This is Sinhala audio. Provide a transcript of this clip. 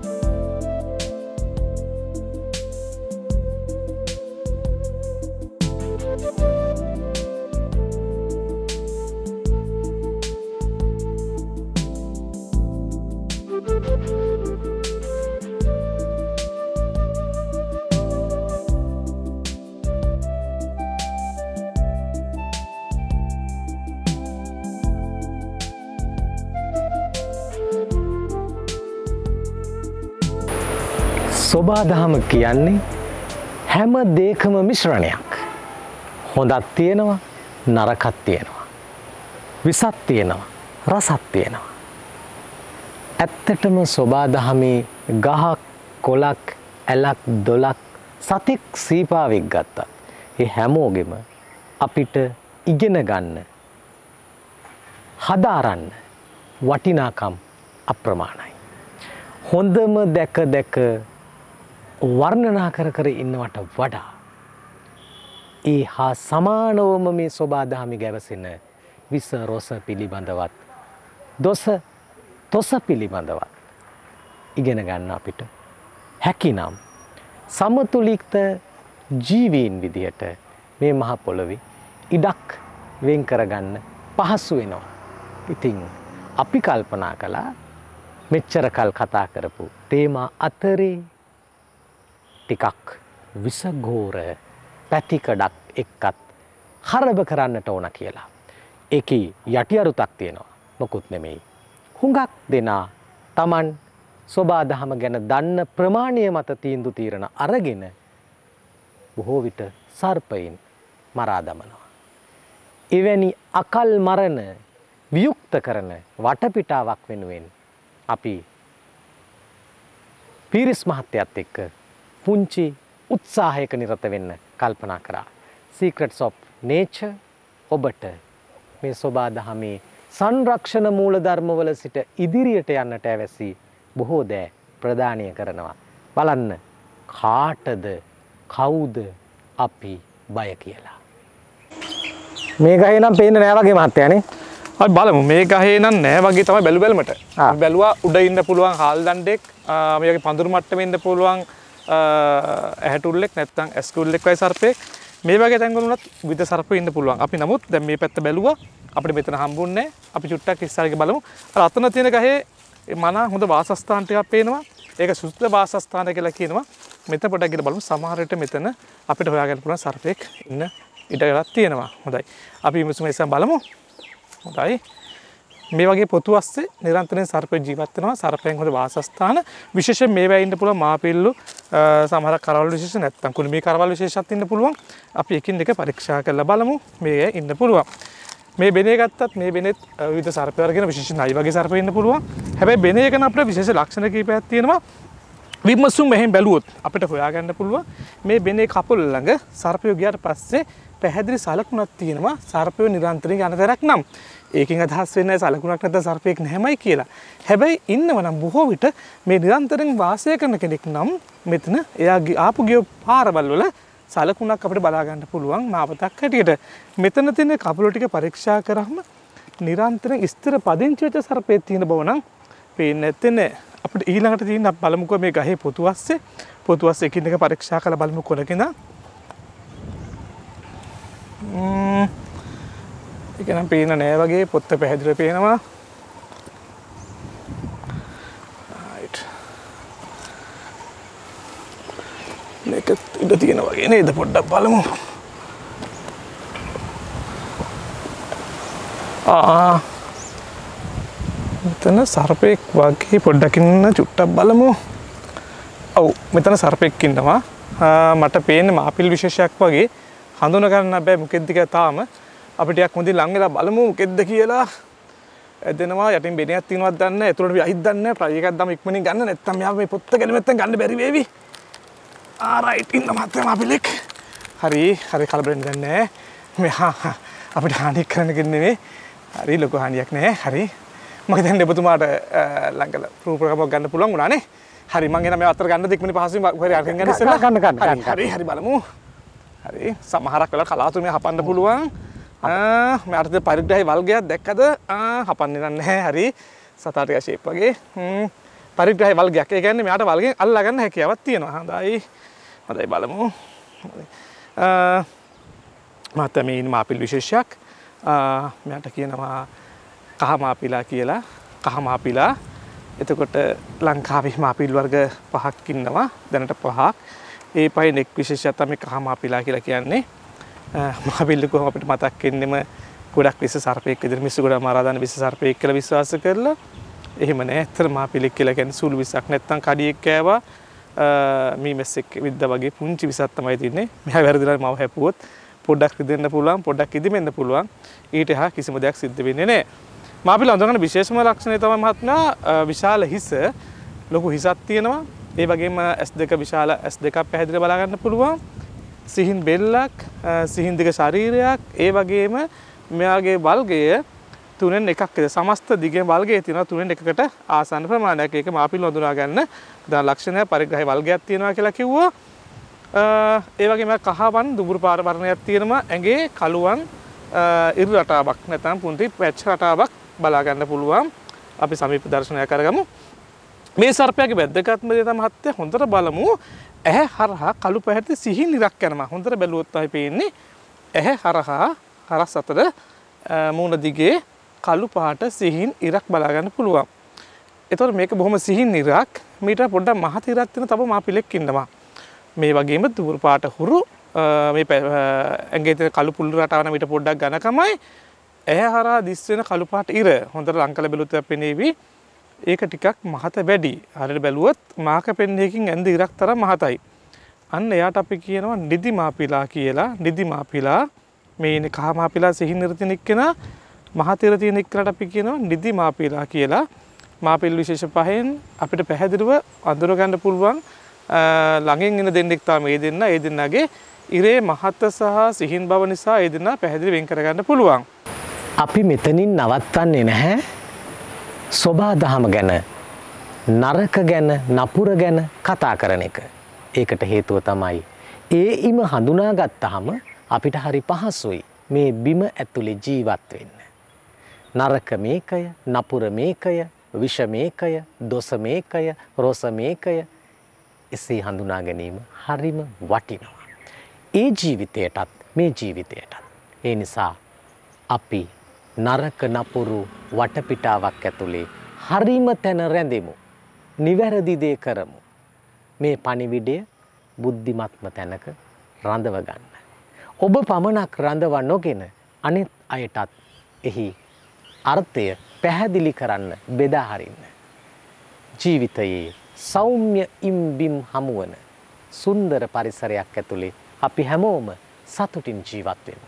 Bye. සොබාදහම කියන්නේ හැම දේකම මිශ්‍රණයක්. හොඳත් තියෙනවා නරකත් තියෙනවා. විසත් තියෙනවා රසත් තියෙනවා. ඇත්තටම සොබාදහමේ ගහක් කොලක් ඇලක් දොලක් සතෙක් සීපාවෙක් ගත්තත්. ඒ හැමෝගෙම අපිට ඉගෙන ගන්න හදාරන්න වටිනාකම් අප්‍රමාණයි. හොඳම දැක දැක වර්ණනා කර කර ඉන්නවට වඩා ඒ හා සමානවම මේ ස්වබාදහමි ගැවසෙන විස රොස පිළිබඳවත් දොස තොස පිළිබඳවත් ඉගෙන ගන්න අපිට හැකිනම් සමතුලික්ත ජීවීන් විදිහට මේ මහ පොළොවි ඉඩක් වෙන් කරගන්න පහසු වෙනවා. ඉතින් අපි කල්පනා කළා මෙච්චරකල් කතා කරපු තේමා අතරේ ටිකක් විසගෝර පැතිකඩක් එක්කත් හරබ කරන්නට ඕන කියලා. එක යටියරුතක් තියෙනවා මොකුත් නෙමෙයි. හුඟක් දෙනා තමන් ස්වබාදහම ගැන දන්න ප්‍රමාණය මත තීන්දු තීරණ අරගෙන බොහෝ විට සර්පයින් මරාදමනවා. එවැනි අකල් මරණ වියුක්ත කරන වටපිටාවක් වෙනුවෙන් අපි පිරිස් මහත්තයත් එක්ක පුංචි උත්සාහයක නිරත වෙන්න කල්පනා කරා. සීක්‍රට්ස් ඔෆ් නේචර් ඔබට මේ සොබා දහමේ සංරක්ෂණ මූලධර්මවල සිට ඉදිරියට යන්නට ඇවැසි බොහෝ දෑ ප්‍රදානය කරනවා. බලන්න කාටද කවුද අපි බය කියලා. මේ ගහේ නම් පේන්න නෑ වගේ මහත්තයනේ. අපි බලමු මේ ගහේ නම් නෑ වගේ තමයි බැලු බැලමට. බැලුවා උඩ ඉන්න පුළුවන් හාල් දණ්ඩෙක්, මේකේ පඳුරු මට්ටමේ ඉන්න පුළුවන් ඇහැටුල්ලෙක් නැත්තං ඇස්කුල්ලෙක්වයි සර්පයෙක් මේ වගේ තැන්ගලුනත් විද සර්ප ඉන්න පුළුවන් අපි නමුත් දැ මේ පැත්ත බැලවා අපි මෙතන හම්බුන්නේ අපි චුට්ටක් ඉස්සරග බලමු අත්තන තියෙන ගහේ මනා හොඳ වාසස්ථාන්ටයක් පේනවා ඒක සුත්‍ර වාසස්ථාන කියලා කියනවා මෙත පොඩක්ගෙන බලමු සමහරයට මෙතන අපිට හොයාගෙන පුළුවන් සර්පයෙක් ඉන්න ඉඩගලත් තියෙනවා හොඳයි අපි විමසුම එසම් බලමු හොඳයි මේ වගේ පොතු අස්සේ නිරන්තරයෙන් සර්පය ජීවත් වෙනවා. සර්පයන් හොඳ වාසස්ථාන. විශේෂයෙන් මේවා ඉන්න පුළුවන් මාපිල්ලු සමහර කරවල් විශේෂ නැත්තම් කුළුමී කරවල් විශේෂත් ඉන්න පුළුවන්. අපි එකින් එක පරීක්ෂා කරලා බලමු. මේ ඉන්න පුළුවන්. මේ බෙනේ ගත්තත් මේ බෙනෙත් විධ සර්පයවර්ගෙන විශේෂ නයි වගේ සර්පයන්න පුළුවන් හැබැයි බෙන එකන අපට විශේෂ ලක්ෂණ කීපයක් තියෙනවා විමසුම් මෙහෙන් බැලුවොත් අපිට හොයාගන්න පුළුවන් මේ බෙනේ කපුල් ළඟ සර්පයෝ ගියාට පස්සේ පැහැදිලි සලකුණක් තියෙනවා සර්පයෝ නිරන්තරයෙන් යන තැනක් නම් ඒකෙන් අදහස් වෙන්නේ සලකුණක් නැත්නම් සර්පෙක් නැහැමයි කියලා. හැබැයි ඉන්නව නම් බොහෝ විට මේ නිරන්තරයෙන් වාසය කරන කෙනෙක් නම් මෙතන එයා ආපු ගිය පාරවල් වල සලකුණක් අපිට බලා ගන්න පුළුවන් මාවතක් හැටියට. මෙතන තියෙන කපුල ටික පරීක්ෂා කරාම නිරන්තරයෙන් ස්ථිර පදිංචි වෙච්ච සර්පෙක් තියෙන බව නම් පේන්නේ නැත්තේ නෑ. අපිට ඊළඟට තියෙන බලමුකෝ මේ ගහේ පොතු අස්සේ පොතු අස්සේ එකින් එක පරීක්ෂා කරලා බලමු කොනකින්ද එකනම් පේන නෑ වගේ පොත්ත පැහැදිල පේනවා එක ඉඩ තියෙන වගේ නේද පොඩ්ඩක් බලමු ආ මෙතන සර්පයෙක් වගේ පොඩ්ඩක් ඉන්න චුට්ටක් බලමු. ඔව් මෙතන සර්පයෙක් ඉන්නවා. මට පේන්නේ මාපිල් විශේෂයක් වගේ හඳුන ගන්න බෑ මොකෙද්ද තාම. අපිටයක් හොඳින් ලං වෙලා බලමු මොකෙද්ද කියලා ඇදෙනවා යටින් බෙනයක් තියෙනවද දන්නේ එතුලට අයිත් දන්නේ try එකක් දාම ඉක්මනින් ගන්න නැත්තම් මෙයා මේ පොත්ත ගැලෙමෙත්තම් ගන්න බැරි වේවි ආරයිට් ඉන්න මහත්තයා අපිලෙක් හරි හරි කලබලෙන් ගන්නෑ මෙහා අපිට හානියක් කරන්නකින් නෙමෙයි හරි ලොකු හානියක් නෑ හරි මම දැන් ඔබතුමාට ළඟල ප්‍රූෆ් එකක් ගන්න පුළුවන් වුණානේ හරි මං එන මේ අතර ගන්න දෙක්මනේ පහසුවෙන් හරි අරගෙන ගන්න ඉස්සෙල්ලා ගන්න ගන්න හරි හරි බලමු හරි සමහරක් වෙලා කලාතුරෙන් හපන්න පුළුවන් මටද පරිග්‍රහි වල්ගයක් දැක්කද හපන්න නෑ හරි සතාටක ශේප් වගේ පරිග්‍රහි වල්ගයක් ගැන්න මට වල්ගෙන් අල්ලගන්න හැකියවත් තියෙනවා හඳයි හදයි බලමු මත්තමයින් මාපිල් විශේෂයක් මෙයට කියනවා කහමාපිලා කියලා කහමාපිලා එතකොට ලංකාවේ මාපිල් වර්ග පහක්කින්නවා දැනට පහක් ඒ පයි නෙක් විශේෂයක්තම කහමාපිලා කියලා කියන්නේ මහබිල්ලකෝ අපිට මතක් වෙන්නෙම ගොඩක් විස සර්පයෙක් විදිහට මිස්සු ගොඩක් මරා දාන විස සර්පයෙක් කියලා විශ්වාස කරලා එහෙම නෑ ඇත්තට මාපිලික් කියලා කියන්නේ සූළු විසක් නැත්තම් කඩියෙක් කෑවා මේ මැස්සෙක් විද්ද වගේ පුංචි විසක් තමයි තින්නේ මෙහා වැරදිලා මම හැපුවොත් පොඩ්ඩක් රිදෙන්න පුළුවන් පොඩ්ඩක් ඉදිමෙන්න පුළුවන් ඊට එහා කිසිම දෙයක් සිද්ධ වෙන්නේ නෑ මාපිල අඳුරගන්න විශේෂම ලක්ෂණය තමයි මහත්මයා විශාල හිස ලොකු හිසක් තියෙනවා ඒ වගේම S2 විශාල S2 පැහැදිලිව බලා ගන්න පුළුවන් සිහින් බෙල්ලක් සිහින්දික ශරීරයක් ඒ වගේම මෙයාගේ බල්ගය තුනෙන් එකක්ද සමස්ත දිග වල්ගේ තින තුනෙන් එකකට ආසන්න ප්‍රමාණයක් ඒක අපි ලොඳුනා ගන්න දා ලක්ෂණය පරිග්‍රහය වල්ගයක් තියෙනවා කියලා කිව්වා ඒවගේම කහවන් දුබුරු පාරවරණයක් තියෙනම ඇගේ කළුවන් ඉරු රටාවක් නැතම් පුන්ති පැච් රටාවක් බලාගන්න පුළුවන් අපි සමීප දර්ශනය කරගමු මේ සර්පයාගේ වැදගත්ම දේ තමයි හත්තේ හොඳට බලමු ඇහැ හරහා කළු පැහැති සිහි නිරක් යනවා හොඳට බැලුවොත් තමයි පේන්නේ ඇහැ හරහා කරස් අතර මූණ දිගේ කළු පාට සිහින් ඉරක් බලා ගන්න පුළුවන්. එතකොට මේක බොහොම සිහින් ඉරක් මීට පොඩ්ඩක් මහත ඉරක් තියෙන තව මාපිලෙක් ඉන්නවා. මේ වගේම දුර පාට හුරු මේ ඇඟේ තියෙන කළු පුල්ලු රටාවන මීට පොඩ්ඩක් ඝනකමයි ඇහැ හරහා දිස් වෙන කළු පාට ඉර හොඳට ලංකල බැලුවත් පෙනේවි. ඒක ටිකක් මහත වැඩි හරියට බැලුවොත් මාක පෙන්ඩයකින් ඇඳ ඉරක් තර මහතයි. අන්න එයාට අපි කියනවා නිදි මාපිලා කියලා නිදි මාපිලා මේ කහමාපිලා සිහි නිරතිනෙක් කෙන මහතර තියෙනෙක් කරට අපි කියනවා නිදි මාපිලා කියලා මාපිල් විශේෂ පහෙන් අපිට පැහැදිරුව අඳුරගන්න පුළුවන් ළඟින් එන දෙන්නෙක්තා මේ දෙන්න ඒ දෙන්නගේ ඉරේ මහත්ත සහ සිහින් බව නිසා ඒ දෙන්න පැහැදිලි වෙන් කරගන්න පුළුවන්. අපි මෙතනින් නවත්වන්නේ නැහැ සොබා දහම ගැන නරක ගැන නපුර ගැන කතා කරන එක. ඒකට හේතුව තමයි. ඒ ඉම හඳුනාගත්තහම අපිට හරි පහසුයි මේ බිම ඇතුළේ ජීවත් වෙන්න. නරක මේකය, නපුර මේකය, විෂ මේකය, දොස මේකය, රොස මේකය එසේ හඳුනා ගැනීම හරිම වටිනවා. ඒ ජීවිතයටත් මේ ජීවිතයටත්. ඒ නිසා අපි නරක නපුරු වටපිටාවක් ඇතුළේ හරිම තැන රැඳෙමු. නිවැරදි දේ කරමු. මේ පණිවිඩය බුද්ධිමත්ම තැනක රඳව ගන්න. ඔබ පමණක් රඳව නොගෙන අනෙත් අයටත් එහි අර්ථය පැහැදිලි කරන්න බෙදා හරින්න. ජීවිතයේ සෞම්‍ය ඉම්බිම් හමුවන සුන්දර පරිසරයක් ඇතුළේ අපි හැමෝම සතුටින් ජීවත් වෙමු.